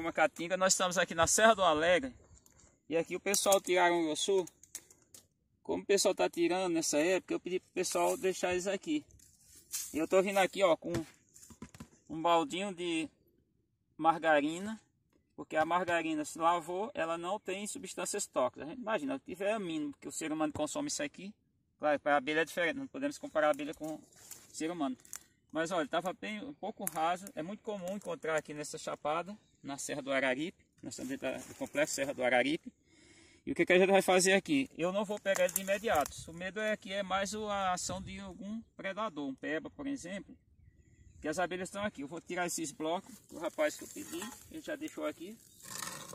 uma caatinga. Nós estamos aqui na Serra do Alegre. E aqui o pessoal tiraram o sul. Como o pessoal tá tirando nessa época, eu pedi pro pessoal deixar isso aqui. E eu tô vindo aqui, ó, com um baldinho de margarina. Porque a margarina se lavou, ela não tem substâncias tóxicas. Imagina, se tiver amino, porque o ser humano consome isso aqui. Claro, para a abelha é diferente, não podemos comparar a abelha com o ser humano. Mas olha, estava bem um pouco raso. É muito comum encontrar aqui nessa chapada, na Serra do Araripe. Nós estamos dentro do complexo Serra do Araripe. E o que, que a gente vai fazer aqui? Eu não vou pegar ele de imediato. O medo é que é mais a ação de algum predador, um peba, por exemplo. Que as abelhas estão aqui. Eu vou tirar esses blocos do rapaz que eu pedi. Ele já deixou aqui.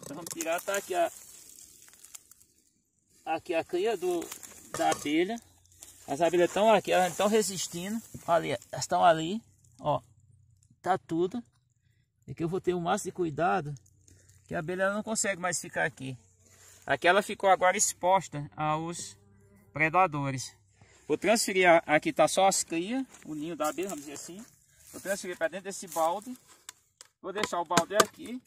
Então vamos tirar. Está aqui a, aqui a cria do, da abelha. As abelhas estão aqui, elas estão resistindo. Ali, elas estão ali, ó. Tá tudo. É que eu vou ter o um máximo de cuidado, que a abelha não consegue mais ficar aqui. Aqui ela ficou agora exposta aos predadores. Vou transferir, aqui tá só as crias, o ninho da abelha, vamos dizer assim. Vou transferir para dentro desse balde. Vou deixar o balde aqui.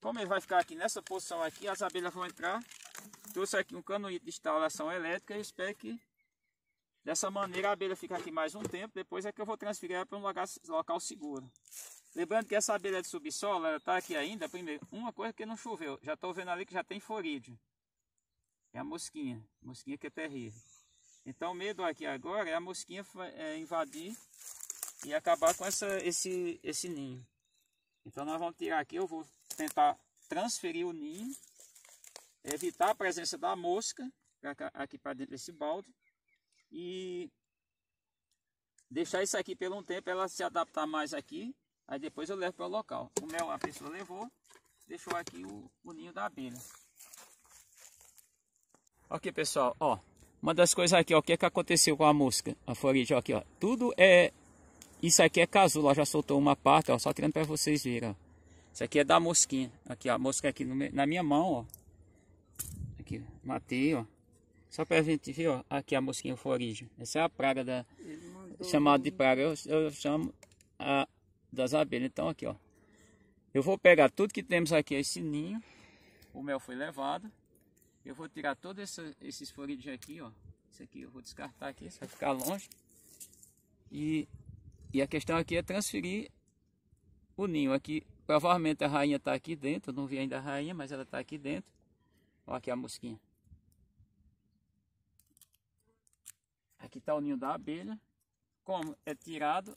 Como ele vai ficar aqui nessa posição aqui, as abelhas vão entrar. Trouxe aqui um cano de instalação elétrica e espero que Dessa maneira a abelha fica aqui mais um tempo, depois é que eu vou transferir ela para um lugar, local seguro. Lembrando que essa abelha de subsolo, ela está aqui ainda, primeiro, uma coisa que não choveu, já estou vendo ali que já tem forídeo. É a mosquinha, mosquinha que é terrível. Então o medo aqui agora é a mosquinha é, invadir e acabar com essa, esse, esse ninho. Então nós vamos tirar aqui, eu vou tentar transferir o ninho, evitar a presença da mosca aqui para dentro desse balde e deixar isso aqui por um tempo, ela se adaptar mais aqui, aí depois eu levo para o local. O mel a pessoa levou, deixou aqui o, o ninho da abelha. Ok pessoal, ó, uma das coisas aqui, ó, o que, é que aconteceu com a mosca, a forija aqui, ó, tudo é, isso aqui é casulo, ó, já soltou uma parte, ó, só tirando para vocês verem, ó. Isso aqui é da mosquinha, aqui ó, a mosca aqui no, na minha mão, ó, aqui, matei, ó. Só pra gente ver, ó, aqui a mosquinha forija. Essa é a praga da. Chamada de praga. Eu, eu chamo a, das abelhas. Então aqui, ó. Eu vou pegar tudo que temos aqui, esse ninho. O mel foi levado. Eu vou tirar todos esse, esses forinhos aqui, ó. Isso aqui eu vou descartar aqui, isso vai ficar longe. E, e a questão aqui é transferir o ninho aqui. Provavelmente a rainha está aqui dentro. Eu não vi ainda a rainha, mas ela está aqui dentro. Olha aqui a mosquinha. Aqui está o ninho da abelha. Como é tirado.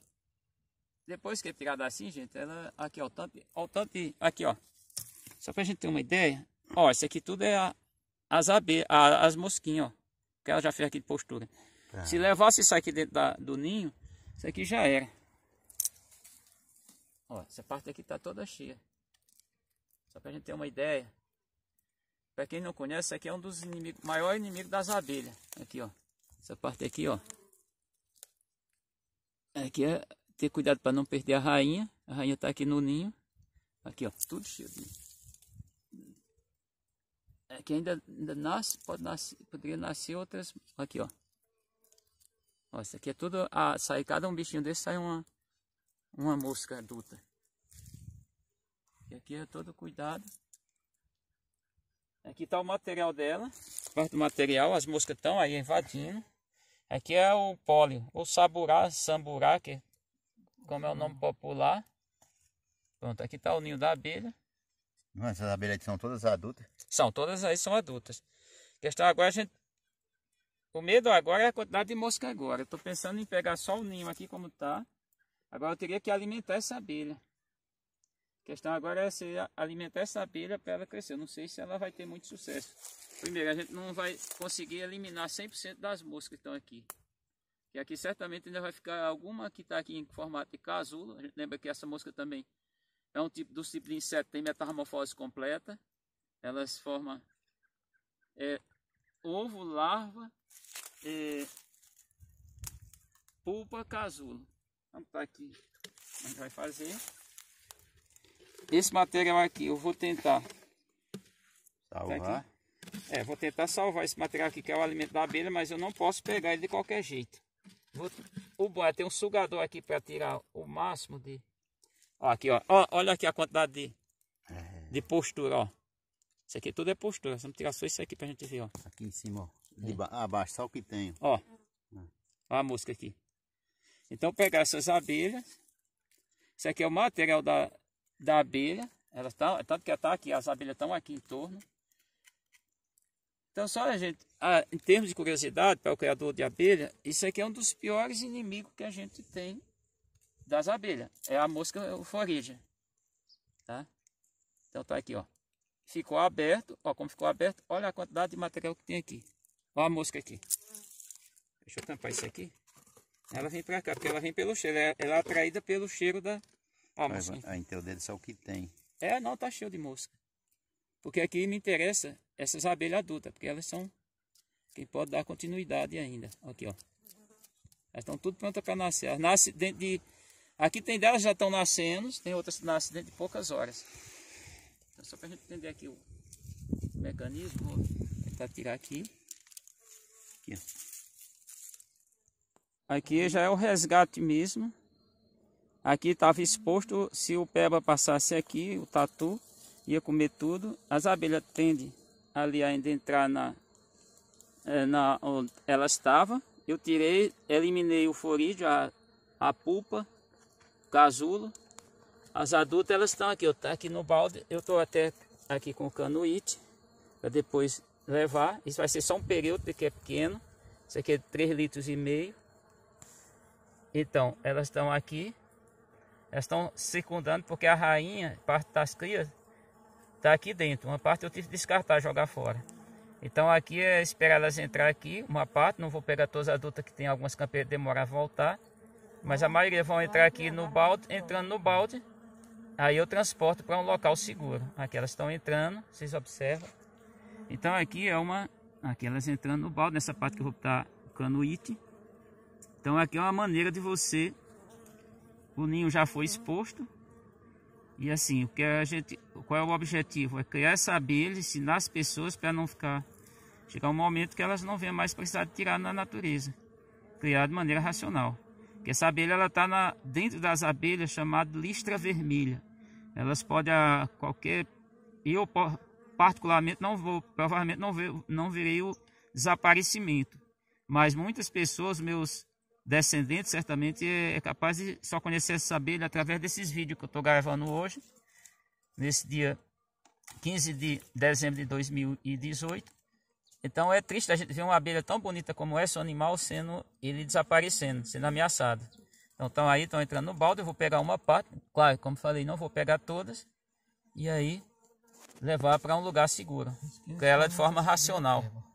Depois que é tirado assim, gente, ela aqui, ó, tanto, ó, tanto aqui, ó. Só para a gente ter uma ideia, ó, isso aqui tudo é a, as abelhas, as mosquinhas, ó. Que ela já fez aqui de postura. Ah. Se levasse isso aqui dentro da, do ninho, isso aqui já era. Ó, essa parte aqui está toda cheia. Só para a gente ter uma ideia. Para quem não conhece, aqui é um dos inimigos, maior inimigo das abelhas. Aqui, ó. Essa parte aqui, ó. Aqui é ter cuidado para não perder a rainha. A rainha tá aqui no ninho. Aqui, ó, tudo cheio de... Aqui ainda, ainda nasce, pode nascer, poderia nascer outras... Aqui, ó. ó isso aqui é tudo... a sai cada um bichinho desse, sai uma, uma mosca adulta. E aqui é todo cuidado. Aqui está o material dela, parte do material, as moscas estão aí invadindo. Aqui é o pólio o saburá, samburá, que é como é o nome popular. Pronto, aqui está o ninho da abelha. essas abelhas são todas adultas? São, todas aí são adultas. A questão agora a gente... O medo agora é a quantidade de mosca agora. Eu estou pensando em pegar só o ninho aqui como está. Agora eu teria que alimentar essa abelha questão agora é se alimentar essa abelha para ela crescer. Eu não sei se ela vai ter muito sucesso. Primeiro, a gente não vai conseguir eliminar 100% das moscas que estão aqui. E aqui certamente ainda vai ficar alguma que está aqui em formato de casulo. A gente lembra que essa mosca também é um tipo dos tipos de inseto tem metamorfose completa. Elas formam é, ovo, larva, é, pulpa, casulo. Então tá aqui. A gente é vai fazer. Esse material aqui eu vou tentar tá salvar. Tá é, vou tentar salvar esse material aqui que é o alimento da abelha, mas eu não posso pegar ele de qualquer jeito. Vou... O bom é ter um sugador aqui para tirar o máximo de. Ó, aqui, ó. ó. Olha aqui a quantidade de, é. de postura, ó. Isso aqui tudo é postura. Vamos tirar só isso aqui pra gente ver, ó. Aqui em cima, ó. É. De ba... Abaixo, só o que tem. Ó. ó. É. Ó a mosca aqui. Então pegar essas abelhas. Isso aqui é o material da, da abelha. Ela tá, é tanto que ela está aqui, as abelhas estão aqui em torno. Então, só a gente, a, em termos de curiosidade, para o criador de abelha, isso aqui é um dos piores inimigos que a gente tem das abelhas. É a mosca euforígena. Tá? Então, tá aqui, ó. Ficou aberto, ó, como ficou aberto, olha a quantidade de material que tem aqui. Ó a mosca aqui. Deixa eu tampar isso aqui. Ela vem para cá, porque ela vem pelo cheiro. Ela é atraída pelo cheiro da, Ó, a mosquinha. A teu dedo só o que tem. É, não, tá cheio de mosca. Porque aqui me interessa essas abelhas adultas, porque elas são quem pode dar continuidade ainda. Aqui, ó. Elas estão tudo prontas para nascer. Elas nascem dentro de... Aqui tem delas já estão nascendo, tem outras que nascem dentro de poucas horas. Então, só para a gente entender aqui o mecanismo, vou tentar tirar aqui. Aqui, ó. Aqui já é o resgate mesmo. Aqui estava exposto, se o peba passasse aqui, o tatu ia comer tudo. As abelhas tendem ali a entrar na, eh, na onde ela estava. Eu tirei, eliminei o forídeo, a, a pulpa, o casulo. As adultas elas estão aqui, eu tá aqui no balde, eu estou até aqui com o canoite para depois levar. Isso vai ser só um período que é pequeno. Isso aqui é 3 litros e meio. Então, elas estão aqui elas estão circundando porque a rainha, parte das crias, está aqui dentro. Uma parte eu tive que descartar, jogar fora. Então aqui é esperar elas entrar aqui, uma parte, não vou pegar todas as adultas que tem algumas campeiras demorar a voltar. Mas a maioria vão entrar aqui no balde, entrando no balde, aí eu transporto para um local seguro. Aqui elas estão entrando, vocês observam. Então aqui é uma, aqui elas entrando no balde, nessa parte que eu vou botar tá canoite. Então aqui é uma maneira de você o ninho já foi exposto. E assim, o que a gente, qual é o objetivo? É criar essa abelha, ensinar as pessoas para não ficar. Chegar um momento que elas não venham mais precisar de tirar na natureza. Criar de maneira racional. Porque essa abelha ela está dentro das abelhas chamada listra vermelha. Elas podem a qualquer. Eu particularmente não vou, provavelmente não, ver, não verei o desaparecimento. Mas muitas pessoas, meus descendente certamente é, é capaz de só conhecer essa abelha através desses vídeos que eu estou gravando hoje, nesse dia 15 de dezembro de 2018. Então é triste a gente ver uma abelha tão bonita como essa, um animal sendo ele desaparecendo, sendo ameaçado. Então estão aí, estão entrando no balde, eu vou pegar uma parte, claro, como falei, não vou pegar todas, e aí levar para um lugar seguro, com ela de forma racional.